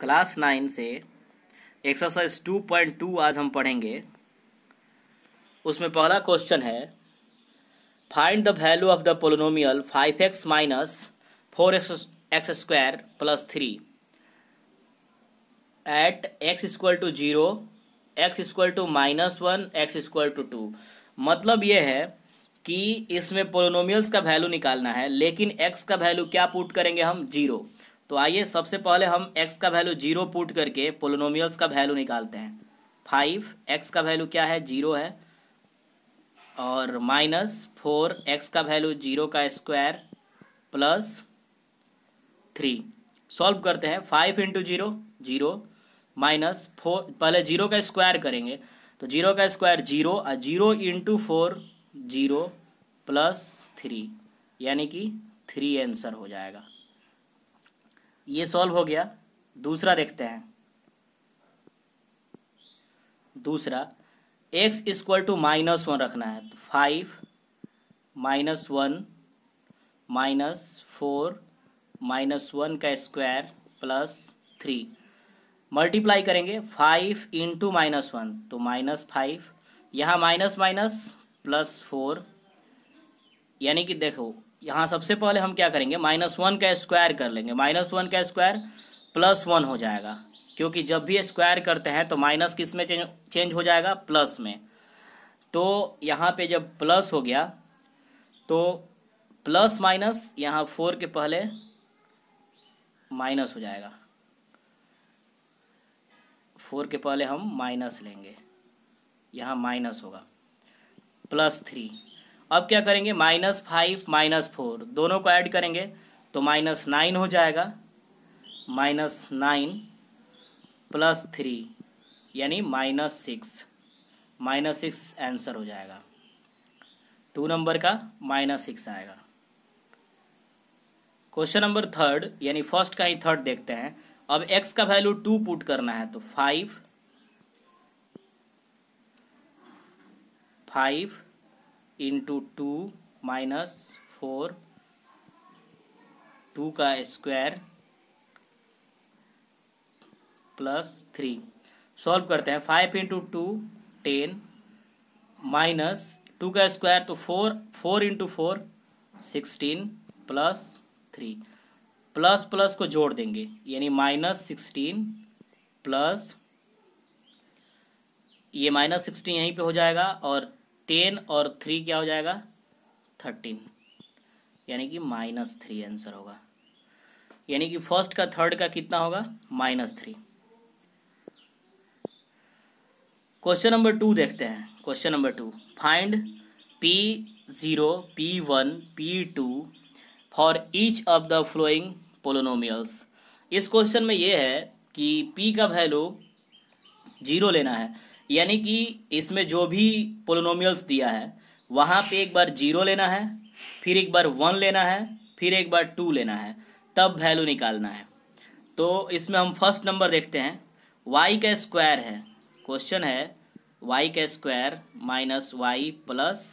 class nine से exercise two point two आज हम पढ़ेंगे उसमें पहला क्वेश्चन है find the value of the polynomial five x minus four x x square plus three eight x equal to zero x equal to minus one x equal to two मतलब ये है कि इसमें पोलोनोमियल्स का value निकालना है लेकिन x का वैल्यू क्या पुट करेंगे हम जीरो तो आइए सबसे पहले हम x का वैल्यू जीरो पुट करके पोलोनोमियल्स का वैल्यू निकालते हैं फाइव एक्स का वैल्यू क्या है जीरो है और माइनस फोर एक्स का वैल्यू जीरो का स्क्वायर प्लस थ्री सॉल्व करते हैं five into zero zero minus four पहले जीरो का स्क्वायर करेंगे तो जीरो का स्क्वायर जीरो और zero into four zero plus three यानी कि थ्री आंसर हो जाएगा ये सॉल्व हो गया दूसरा देखते हैं दूसरा x equal to minus one रखना है तो five minus one minus four minus one का स्क्वायर प्लस थ्री मल्टीप्लाई करेंगे फाइव इंटू माइनस वन तो माइनस फाइव यहाँ माइनस माइनस प्लस फोर यानी कि देखो यहाँ सबसे पहले हम क्या करेंगे माइनस वन का स्क्वायर कर लेंगे माइनस वन का स्क्वायर प्लस वन हो जाएगा क्योंकि जब भी स्क्वायर करते हैं तो माइनस किस में चेंज चेंज हो जाएगा प्लस में तो यहाँ पे जब प्लस हो गया तो प्लस माइनस यहाँ फोर के पहले माइनस हो जाएगा फोर के पहले हम माइनस लेंगे यहाँ माइनस होगा प्लस थ्री अब क्या करेंगे माइनस फाइव माइनस फोर दोनों को ऐड करेंगे तो माइनस नाइन हो जाएगा माइनस नाइन प्लस थ्री यानी minus six minus six answer हो जाएगा टू नंबर का माइनस सिक्स आएगा क्वेश्चन नंबर थर्ड यानी फर्स्ट का ही थर्ड देखते हैं अब एक्स का वैल्यू टू पुट करना है तो five five into two minus four two का स्क्वायर प्लस थ्री सॉल्व करते हैं five into two ten minus two का स्क्वायर तो four four into four sixteen plus three plus plus को जोड़ देंगे यानी माइनस सिक्सटीन प्लस ये माइनस सिक्सटीन यहीं पे हो जाएगा और टेन और थ्री क्या हो जाएगा थर्टीन यानी कि माइनस थ्री आंसर होगा यानी कि फर्स्ट का थर्ड का कितना होगा minus three question number two देखते हैं question number two find p zero p one p two for each of the following polynomials इस क्वेश्चन में ये है कि पी का वैल्यू जीरो लेना है यानी कि इसमें जो भी पोलोनोमियल्स दिया है वहाँ पे एक बार जीरो लेना है फिर एक बार वन लेना है फिर एक बार टू लेना है तब वैल्यू निकालना है तो इसमें हम फर्स्ट नंबर देखते हैं वाई का स्क्वायर है क्वेश्चन है वाई का square minus y plus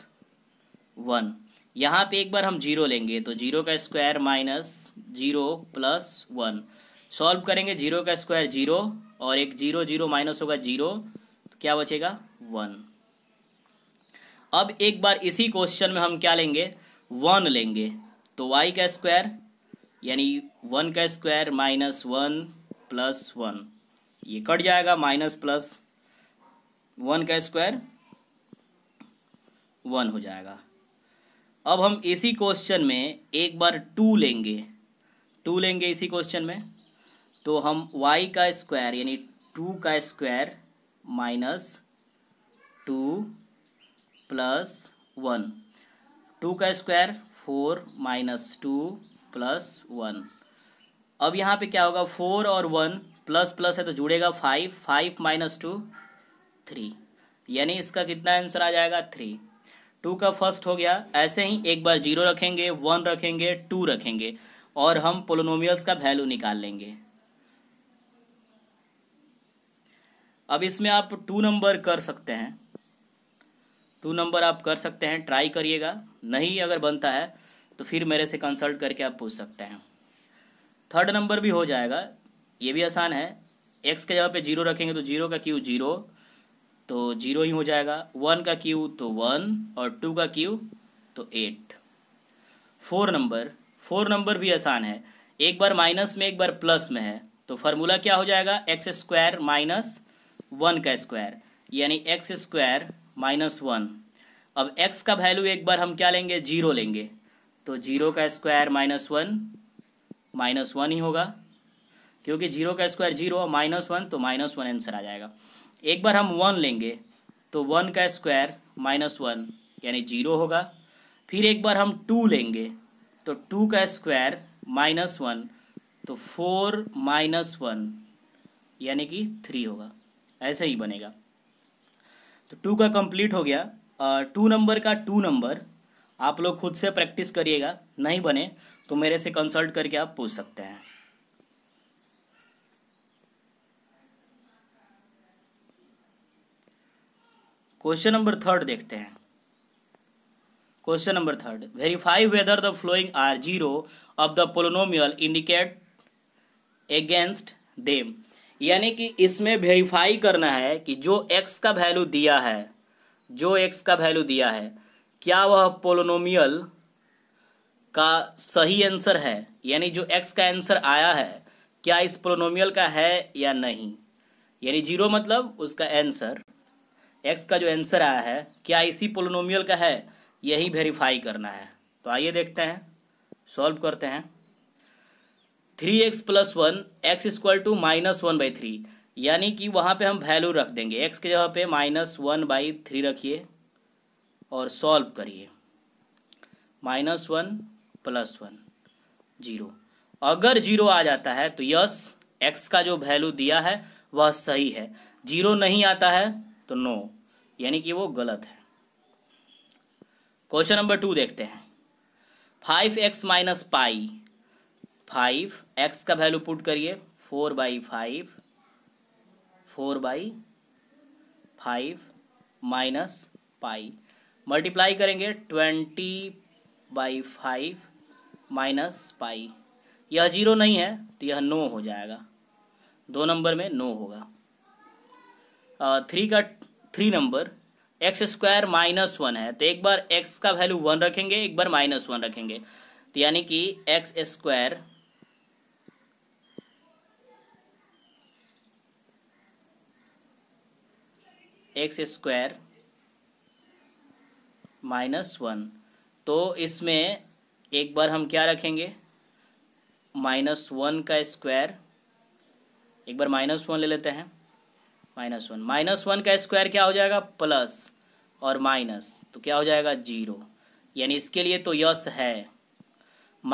one यहाँ पे एक बार हम जीरो लेंगे तो जीरो का square minus zero plus one solve करेंगे जीरो का स्क्वायर जीरो और एक जीरो जीरो माइनस होगा जीरो तो क्या बचेगा वन अब एक बार इसी क्वेश्चन में हम क्या लेंगे वन लेंगे तो वाई का स्क्वायर यानी वन का square minus one plus one ये कट जाएगा माइनस प्लस वन का स्क्वायर वन हो जाएगा अब हम इसी क्वेश्चन में एक बार टू लेंगे टू लेंगे इसी क्वेश्चन में तो हम y का स्क्वायर यानी टू का square minus two plus one two का square four minus two plus one अब यहाँ पे क्या होगा फोर और वन प्लस प्लस है तो जुड़ेगा five five minus two three यानी इसका कितना आंसर आ जाएगा थ्री टू का फर्स्ट हो गया ऐसे ही एक बार जीरो रखेंगे वन रखेंगे टू रखेंगे और हम पोलोनोमियल्स का वैल्यू निकाल लेंगे अब इसमें आप टू नंबर कर सकते हैं टू नंबर आप कर सकते हैं ट्राई करिएगा नहीं अगर बनता है तो फिर मेरे से कंसल्ट करके आप पूछ सकते हैं थर्ड नंबर भी हो जाएगा ये भी आसान है एक्स के जगह पे जीरो रखेंगे तो जीरो का क्यू जीरो तो जीरो ही हो जाएगा वन का क्यू तो वन और टू का क्यू तो eight four number four number भी आसान है एक बार माइनस में एक बार प्लस में है तो फार्मूला क्या हो जाएगा एक्स स्क्वायर माइनस वन का स्क्वायर यानी एक्स स्क्वायर माइनस वन अब एक्स का वैल्यू एक बार हम क्या लेंगे जीरो लेंगे तो जीरो का square minus one minus one ही होगा क्योंकि जीरो का स्क्वायर जीरो और माइनस वन तो माइनस वन आंसर आ जाएगा एक बार हम वन लेंगे तो वन का स्क्वायर माइनस वन यानी जीरो होगा फिर एक बार हम टू लेंगे तो टू का स्क्वायर माइनस वन तो फोर माइनस वन यानी कि थ्री होगा ऐसे ही बनेगा तो टू का कंप्लीट हो गया टू नंबर का टू नंबर आप लोग खुद से प्रैक्टिस करिएगा नहीं बने तो मेरे से कंसल्ट करके आप पूछ सकते हैं क्वेश्चन नंबर थर्ड देखते हैं question number third verify whether the following are zero of the polynomial indicate against them यानी कि इसमें वेरीफाई करना है कि जो एक्स का वैल्यू दिया है जो एक्स का वैल्यू दिया है क्या वह पोलोनोमियल का सही आंसर है यानी जो एक्स का आंसर आया है क्या इस पोलोनोमियल का है या नहीं यानी जीरो मतलब उसका आंसर एक्स का जो आंसर आया है क्या इसी पोलोनोमियल का है यही वेरीफाई करना है तो आइए देखते हैं सॉल्व करते हैं three x plus one x equal to minus one by three यानी कि वहाँ पे हम वैल्यू रख देंगे एक्स के जगह पे माइनस वन बाई थ्री रखिए और सॉल्व करिए minus one plus one zero अगर जीरो आ जाता है तो यस एक्स का जो वैल्यू दिया है वह सही है जीरो नहीं आता है तो नो यानी कि वो गलत है क्वेश्चन नंबर टू देखते हैं five x minus pi five x का वैल्यू पुट करिए four by five four by five minus pi multiply करेंगे twenty by five minus pi यह जीरो नहीं है तो यह नो हो जाएगा दो नंबर में नो होगा थ्री का three number x square minus one है तो एक बार एक्स का वैल्यू वन रखेंगे एक बार माइनस वन रखेंगे तो यानी कि x square x square minus one तो इसमें एक बार हम क्या रखेंगे माइनस वन का स्क्वायर एक बार माइनस वन ले लेते हैं माइनस वन माइनस वन का स्क्वायर क्या हो जाएगा प्लस और माइनस तो क्या हो जाएगा जीरो यानी इसके लिए तो यस है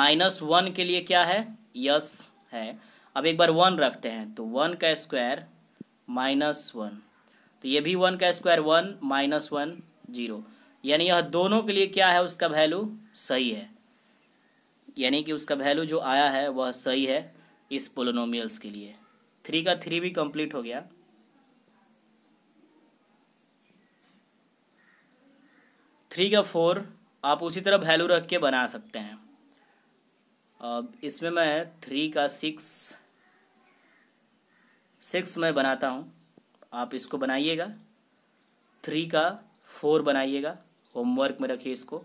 माइनस वन के लिए क्या है यस है अब एक बार वन रखते हैं तो वन का स्क्वायर माइनस वन तो ये भी वन का square one minus one zero यानी यह दोनों के लिए क्या है उसका वैल्यू सही है यानी कि उसका वैल्यू जो आया है वह सही है इस पोलोनोमियल्स के लिए थ्री का थ्री भी कंप्लीट हो गया थ्री का फोर आप उसी तरह वैल्यू रख के बना सकते हैं अब इसमें मैं थ्री का सिक्स सिक्स में बनाता हूँ आप इसको बनाइएगा थ्री का फोर बनाइएगा होमवर्क में रखिए इसको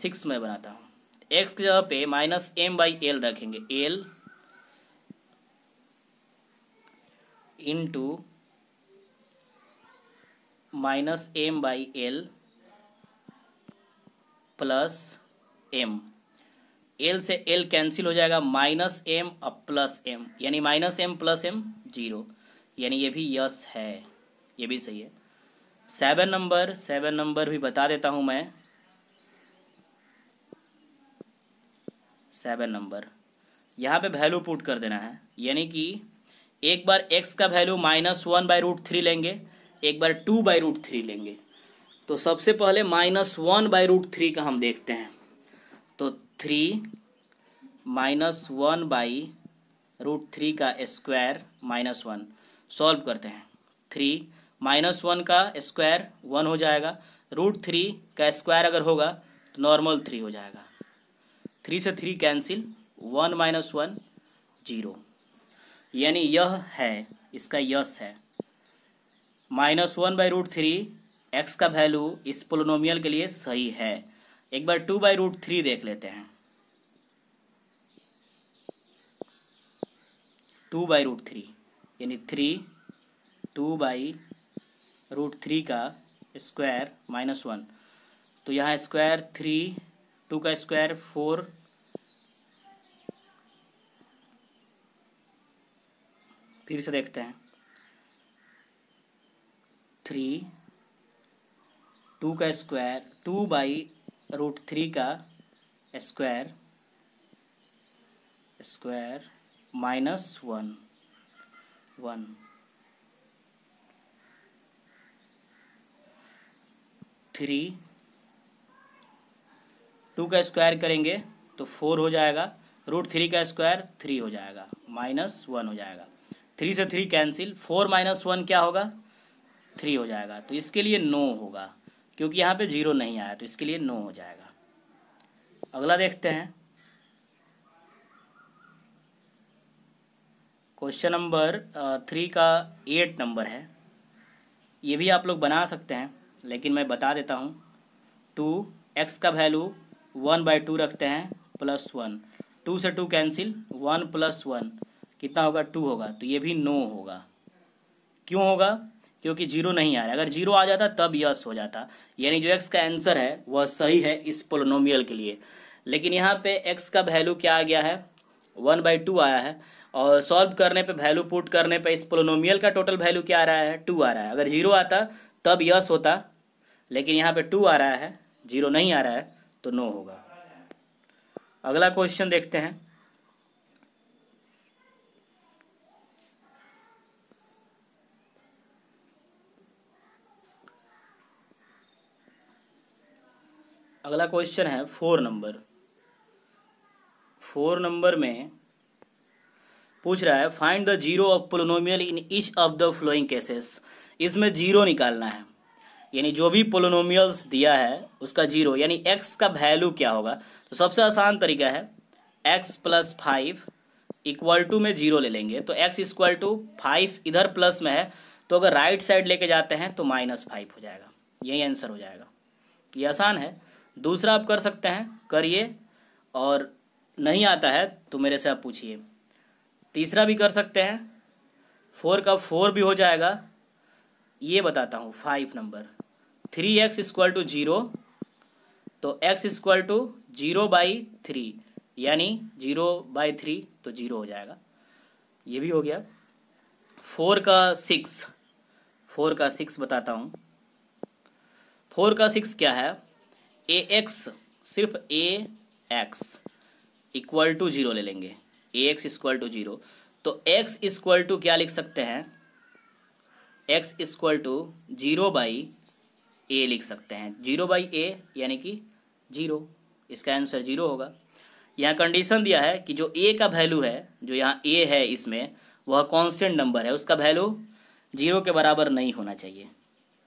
सिक्स में बनाता हूँ एक्स की जगह पे माइनस एम बाई एल रखेंगे L into minus M by L plus M L से एल कैंसिल हो जाएगा माइनस एम अब प्लस एम यानी minus M plus M zero यानी ये भी यस है ये भी सही है सेवन नंबर सेवन नंबर भी बता देता हूँ मैं सेवन नंबर यहाँ पे वैल्यू पुट कर देना है यानी कि एक बार एक्स का value minus one by root three लेंगे एक बार टू बाई रूट थ्री लेंगे तो सबसे पहले minus one by root three का हम देखते हैं तो three minus one by root three का स्क्वायर माइनस वन सॉल्व करते हैं थ्री माइनस वन का स्क्वायर वन हो जाएगा रूट थ्री का स्क्वायर अगर होगा तो नॉर्मल थ्री हो जाएगा थ्री से three cancel one minus one zero यानी यह है इसका यस है minus one by root three x का वैल्यू इस पोलोनोमियल के लिए सही है एक बार टू बाई रूट थ्री देख लेते हैं टू बाई रूट थ्री यानी three two by root three का स्क्वायर माइनस वन तो यहाँ स्क्वायर थ्री टू का स्क्वायर फोर फिर से देखते हैं थ्री टू का square to by root three का square square minus one one three two का स्क्वायर करेंगे तो फोर हो जाएगा रूट थ्री का स्क्वायर थ्री हो जाएगा माइनस वन हो जाएगा थ्री से three cancel four minus one क्या होगा थ्री हो जाएगा तो इसके लिए नो होगा क्योंकि यहाँ पे जीरो नहीं आया तो इसके लिए नो हो जाएगा अगला देखते हैं क्वेश्चन नंबर थ्री का एट नंबर है ये भी आप लोग बना सकते हैं लेकिन मैं बता देता हूँ टू एक्स का वैल्यू वन बाई टू रखते हैं प्लस वन टू से two cancel one plus one कितना होगा टू होगा तो ये भी नो होगा क्यों होगा क्योंकि जीरो नहीं आ रहा अगर जीरो आ जाता तब यस हो जाता यानी जो एक्स का आंसर है वह सही है इस पोलोनोमियल के लिए लेकिन यहाँ पे एक्स का वैल्यू क्या आ गया है वन बाई टू आया है और सॉल्व करने पे वैल्यू पुट करने पे इस पोलोनोमियल का टोटल वैल्यू क्या आ रहा है टू आ रहा है अगर जीरो आता तब यस होता लेकिन यहाँ पे टू आ रहा है जीरो नहीं आ रहा है तो नो होगा अगला क्वेश्चन देखते हैं अगला क्वेश्चन है फोर नंबर फोर नंबर में पूछ रहा है find the zero of polynomial in each of the following cases इसमें जीरो निकालना है यानी जो भी पोलोनोमियल्स दिया है उसका जीरो यानी एक्स का वैल्यू क्या होगा तो सबसे आसान तरीका है x plus five equal to में जीरो ले लेंगे तो एक्स इक्वल टू फाइव इधर प्लस में है तो अगर राइट साइड लेके जाते हैं तो माइनस फाइव हो जाएगा यही आंसर हो जाएगा ये आसान है दूसरा आप कर सकते हैं करिए और नहीं आता है तो मेरे से आप पूछिए तीसरा भी कर सकते हैं फोर का फोर भी हो जाएगा ये बताता हूँ five number three x equal to zero तो x equal to zero by three यानी जीरो बाई थ्री तो जीरो हो जाएगा ये भी हो गया फोर का सिक्स फोर का सिक्स बताता हूँ फोर का सिक्स क्या है ए एक्स सिर्फ A x equal to zero ले लेंगे एक्स इक्वल टू जीरो तो एक्स इक्वल टू क्या लिख सकते हैं x equal to zero by A लिख सकते हैं जीरो बाई ए यानी कि जीरो इसका आंसर जीरो होगा यहाँ कंडीशन दिया है कि जो ए का वैल्यू है जो यहाँ ए है इसमें वह कॉन्स्टेंट नंबर है उसका वैल्यू जीरो के बराबर नहीं होना चाहिए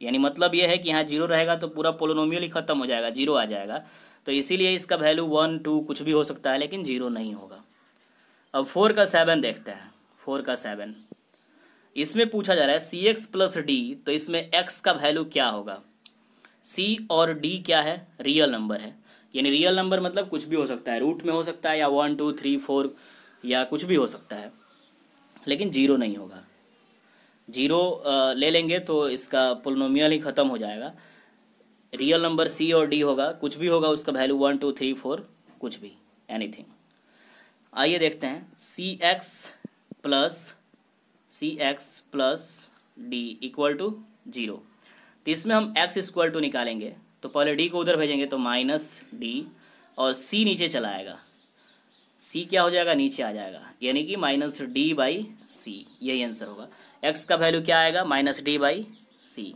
यानी मतलब यह है कि यहाँ जीरो रहेगा तो पूरा पोलोनोमियल ही खत्म हो जाएगा जीरो आ जाएगा तो इसीलिए इसका वैल्यू वन टू कुछ भी हो सकता है लेकिन जीरो नहीं होगा अब फोर का सेवन देखते हैं फोर का सेवन इसमें पूछा जा रहा है सी एक्स प्लस डी तो इसमें एक्स का वैल्यू क्या होगा सी और डी क्या है रियल नंबर है यानी रियल नंबर मतलब कुछ भी हो सकता है रूट में हो सकता है या वन टू थ्री फोर या कुछ भी हो सकता है लेकिन जीरो नहीं होगा जीरो ले लेंगे तो इसका पोलोमियल ही ख़त्म हो जाएगा रियल नंबर सी और डी होगा कुछ भी होगा उसका value one two three four कुछ भी एनीथिंग आइए देखते हैं C x plus C x plus D equal to zero तो इसमें हम एक्स स्क्वल टू निकालेंगे तो पहले डी को उधर भेजेंगे तो माइनस डी और सी नीचे चला आएगा सी क्या हो जाएगा नीचे आ जाएगा यानी कि माइनस डी बाई सी यही आंसर होगा एक्स का वैल्यू क्या आएगा minus D by C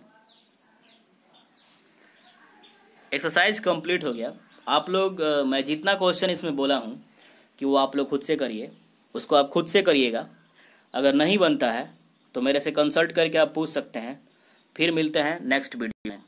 exercise complete हो गया आप लोग मैं जितना क्वेश्चन इसमें बोला हूँ कि वो आप लोग खुद से करिए उसको आप खुद से करिएगा अगर नहीं बनता है तो मेरे से कंसल्ट करके आप पूछ सकते हैं फिर मिलते हैं नेक्स्ट वीडियो में